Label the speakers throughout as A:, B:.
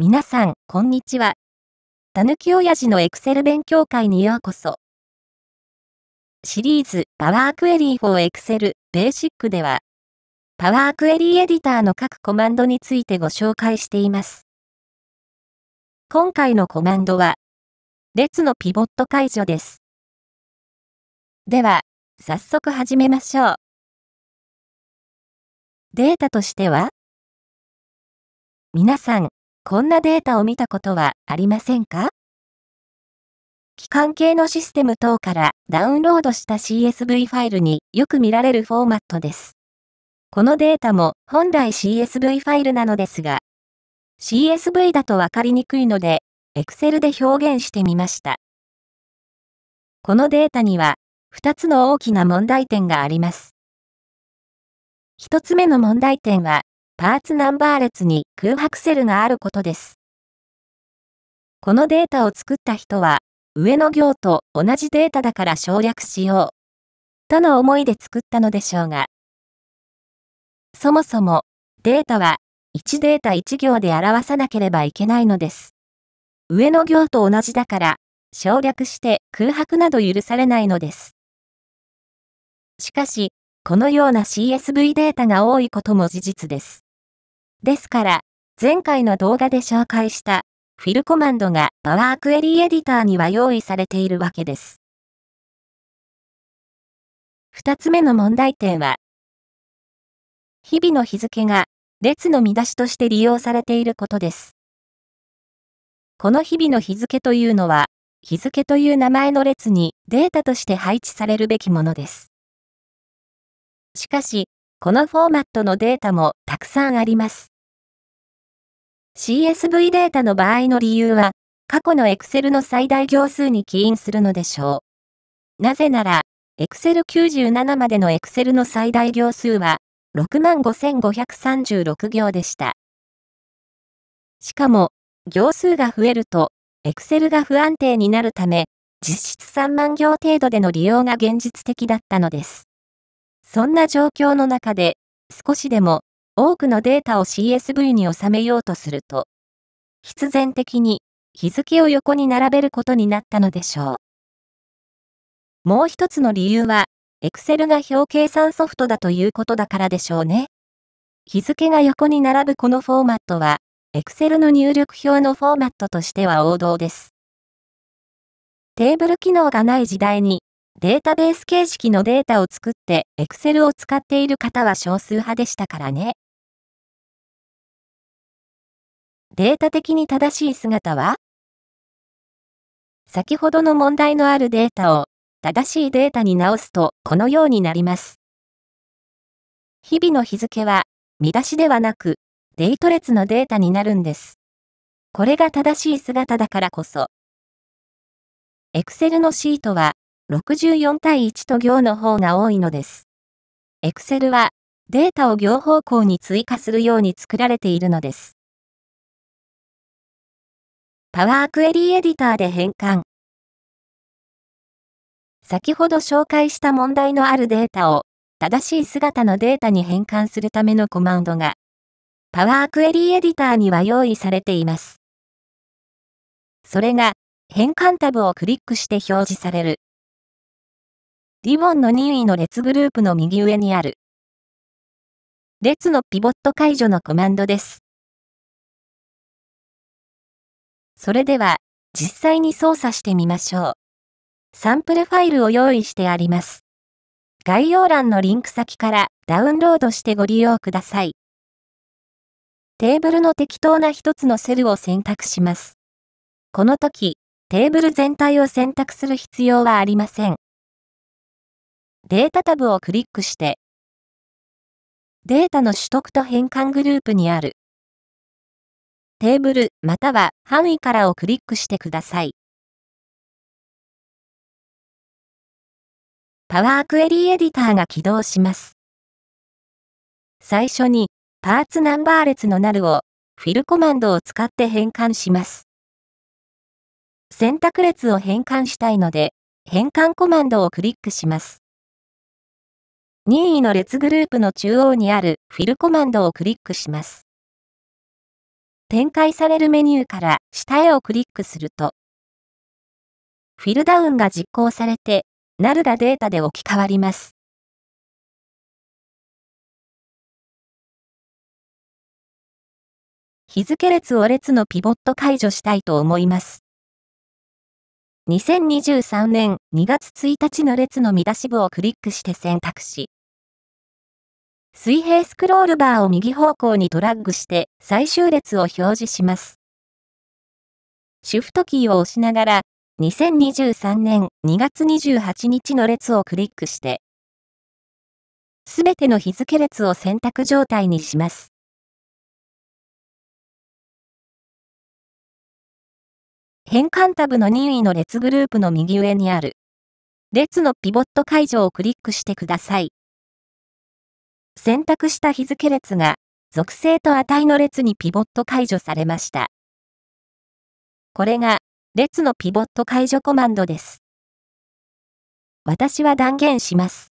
A: 皆さん、こんにちは。たぬきおやじのエクセル勉強会にようこそ。シリーズ、パワークエリー for Excel Basic では、パワークエリーエディターの各コマンドについてご紹介してい
B: ます。今回のコマンドは、列のピボット解除です。では、早速始めましょう。データとしては皆さん、こんなデータを見たことはありませんか機関
A: 系のシステム等からダウンロードした CSV ファイルによく見られるフォーマットです。このデータも本来 CSV ファイルなのですが、CSV だとわかりにくいので、Excel で表現してみました。このデータには2つの大きな問題点があります。1つ目の問題点は、パーツナンバー列に空白セルがあることです。このデータを作った人は、上の行と同じデータだから省略しよう。との思いで作ったのでしょうが。そもそも、データは、1データ1行で表さなければいけないのです。上の行と同じだから、省略して空白など許されないのです。しかし、このような CSV データが多いことも事実です。ですから、前回の動画で紹介したフィルコマンドがパワークエリエディターには用意されてい
B: るわけです。二つ目の問題点は、日々の日付が列の見出しとして利用されているこ
A: とです。この日々の日付というのは、日付という名前の列にデータとして配置されるべきものです。しかし、このフォーマットのデータもたくさんあります。CSV データの場合の理由は、過去の Excel の最大行数に起因するのでしょう。なぜなら、Excel97 までの Excel の最大行数は、65,536行でした。しかも、行数が増えると、Excel が不安定になるため、実質3万行程度での利用が現実的だったのです。そんな状況の中で、少しでも多くのデータを CSV に収めようとすると、必然的に日付を横に並べることになったのでしょう。もう一つの理由は、Excel が表計算ソフトだということだからでしょうね。日付が横に並ぶこのフォーマットは、Excel の入力表のフォーマットとしては王道です。テーブル機能がない時代に、データベース形式のデータを作って Excel を使っ
B: ている方は少数派でしたからね。データ的に正しい姿は先ほどの問
A: 題のあるデータを正しいデータに直すとこのようになります。日々の日付は見出しではなくデート列のデータになるんです。これが正しい姿だからこそ。Excel のシートは64対1と行の方が多いのです。Excel はデータを行方向に追加するように作られているのです。
B: パワークエリーエディターで変換。先ほど紹介した問題のあるデータを正しい
A: 姿のデータに変換するためのコマンドがパワークエリーエディターには用意されています。それが変換タブをクリックして
B: 表示されるリボンの任意の列グループの右上にある。列のピボット解除のコマンドです。それでは、実際に操作してみましょう。
A: サンプルファイルを用意してあります。概要欄のリンク先からダウンロードしてご利用ください。テーブルの適当な一つのセルを選択します。この時、テーブル全体を選択す
B: る必要はありません。データタブをクリックして、データの取得と変換グループにあるテーブルまたは範囲からをクリックしてください。パワークエリーエディターが起動します。最初にパーツナンバー列のなるをフィルコマン
A: ドを使って変換します。選択列を変換したいので、変換コマンドをクリックします。任意の列グループの中央にあるフィルコマンドをクリックします。展開されるメニューから下へをクリックすると、フィルダウ
B: ンが実行されて、ナルダデータで置き換わります。日付列を列のピボット解除したいと思います。2023
A: 年2月1日の列の見出し部をクリックして選択し、水平スクロールバーを右方向にドラッグして最終列を表示します。シフトキーを押しながら、2023年2月28日の列をクリックして、すべて
B: の日付列を選択状態にします。変換タブの任意の列グループの右上にある、列のピボット解除をクリックしてください。
A: 選択した日付列が、属性と値の列にピボット解除され
B: ました。これが、列のピボット解除コマンドです。私は断言します。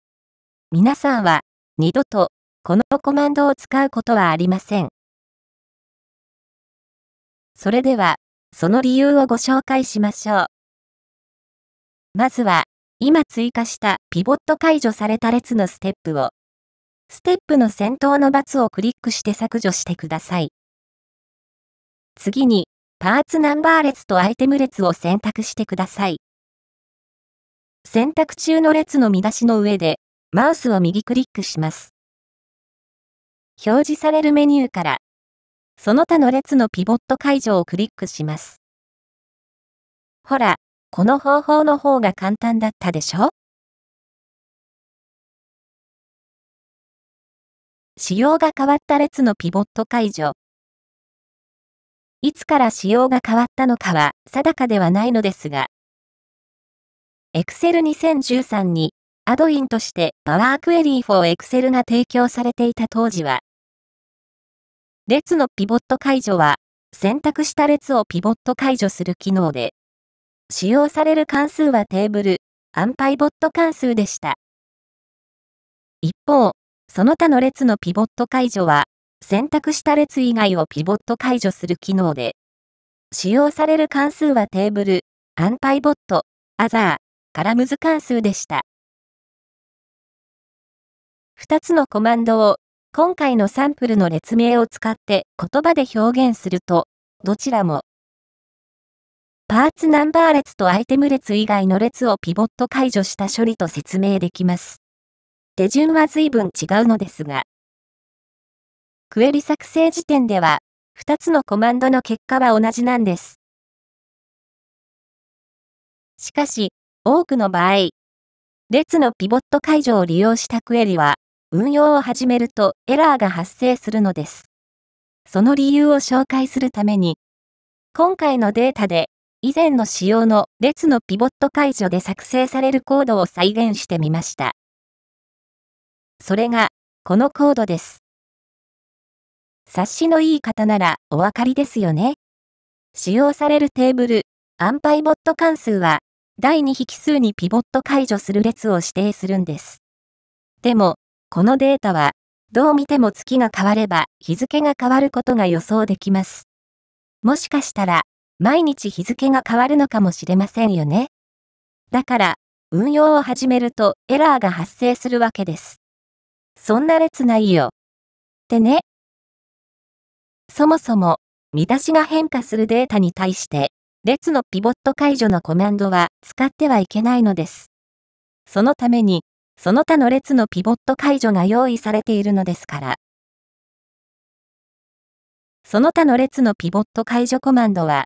B: 皆さんは、二度と、このコマンドを使うことはありません。それでは、その理由をご紹介しましょう。
A: まずは、今追加したピボット解除された列のステップをステップの先頭のツをクリックして削除してください。次に、パーツナンバー列とアイテム列を選択してください。選択中の列の見出しの上で、マウスを右クリックします。
B: 表示されるメニューから、その他の列のピボット解除をクリックします。ほら、この方法の方が簡単だったでしょ仕様が変わった列のピボット解除。いつから仕様が変わったのかは定かではないのですが、
A: Excel 2013にアドインとして Power Query for Excel が提供されていた当時は、列のピボット解除は選択した列をピボット解除する機能で、使用される関数はテーブル、アンパイボット関数でした。一方、その他の列のピボット解除は、選択した列以外をピボット解除する機
B: 能で、使用される関数はテーブル、アンパイボット、アザー、カラムズ関数でした。2つの
A: コマンドを、今回のサンプルの列名を使って言葉で表現すると、どちらも、パーツナンバー列とアイテム列以外の列をピボット解除した処理と説明できます。手順は随分違うの
B: ですが、クエリ作成時点では、2つのコマンドの結果は同じなんです。しかし、多くの場合、列のピボット解除を利用したクエリは、運用
A: を始めるとエラーが発生するのです。その理由を紹介するために、今回のデータで、以前の仕様の列のピボット解除で作成されるコードを再現してみました。それが、このコードです。察しのいい方ならお分かりですよね。使用されるテーブル、アンパイボット関数は、第2引数にピボット解除する列を指定するんです。でも、このデータは、どう見ても月が変われば日付が変わることが予想できます。もしかしたら、毎日日付が変わるのかもしれませんよね。だから、運用を始めるとエラーが発生するわけです。そんな列ないよ。ってね。そもそも、見出しが変化するデータに対して、列のピボット解除のコマンドは使ってはいけないのです。そのために、その他の列のピボット解除が用意さ
B: れているのですから。その他の列のピボット解除コマンドは、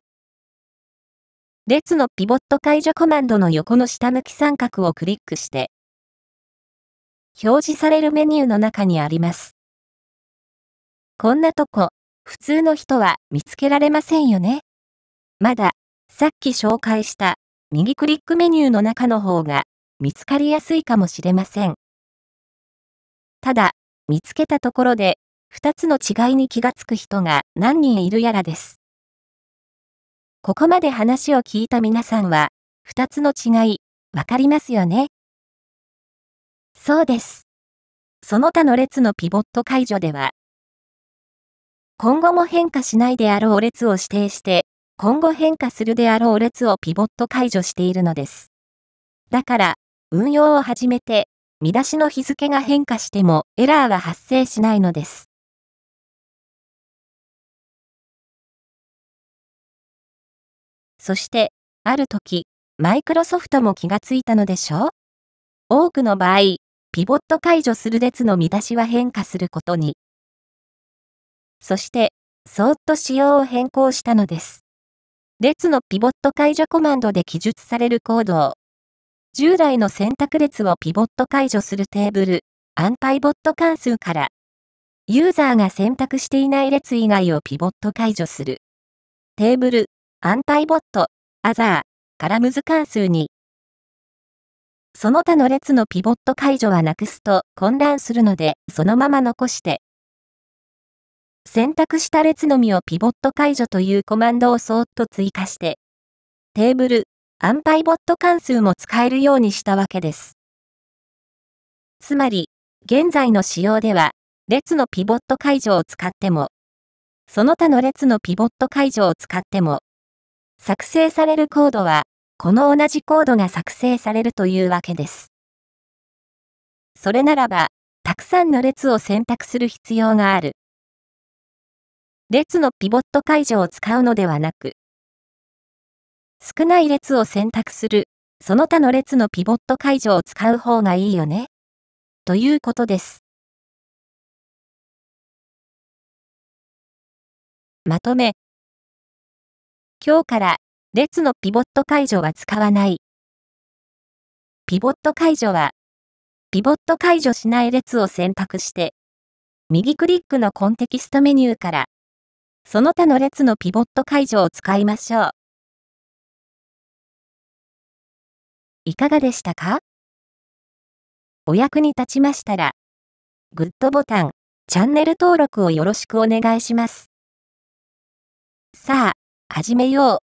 B: 列のピボット解除コマンドの横の
A: 下向き三角をクリックして、表示されるメニューの中にあります。こんなとこ、普通の人は見つけられませんよね。まだ、さっき紹介した右クリックメニューの中の方が見つかりやすいかもしれません。ただ、見つけたところで、2つの違いに気がつく人が何人いるやらです。
B: ここまで話を聞いた皆さんは、2つの違い、わかりますよね。そうです。その他の列のピボット解除では、今後も変化しないであろう列
A: を指定して、今後変化するであろう列をピボット解除しているのです。
B: だから、運用を始めて、見出しの日付が変化してもエラーは発生しないのです。そして、ある時、マイクロソフトも気がついたのでしょう多くの場合、ピボット解除する列の見出しは
A: 変化することに。そして、そーっと仕様を変更したのです。列のピボット解除コマンドで記述されるコードを、従来の選択列をピボット解除するテーブル、アンパイボット関数から、ユーザーが選択していない列以外をピボット解除する。テーブル、アンパイボット、アザー、カラムズ関数に、その他の列のピボット解除はなくすと混乱するので、そのまま残して。選択した列のみをピボット解除というコマンドをそーっと追加して、テーブル、アンパイボット関数も使えるようにしたわけです。つまり、現在の仕様では、列のピボット解除を使っても、その他の列のピボット解除を使っても、作成されるコードはこの同じコードが作成されるというわけです。それならば、たくさんの列を選択する必要がある。列のピボット解除を使うのではなく、少ない列を選択する、その他の
B: 列のピボット解除を使う方がいいよね。ということです。まとめ。今日から列のピボット解除は使わない。ピボット解除は、ピボット解除しない列を選択して、右クリックのコンテキストメニューから、その他の列のピボット解除を使いましょう。いかがでしたかお役に立ちましたら、グッドボタン、チャンネル登録をよろしくお願いします。さあ、始めよう。